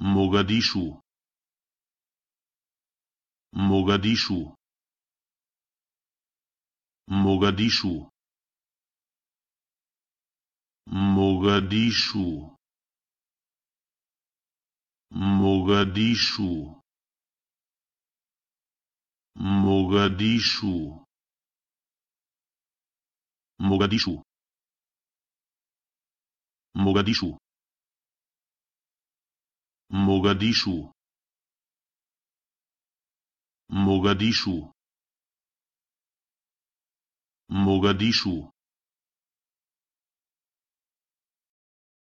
mogadishu mogadishu mogadishu mogadishu mogadishu mogadishu mogadishu mogadishu могадишу могадишу могадишу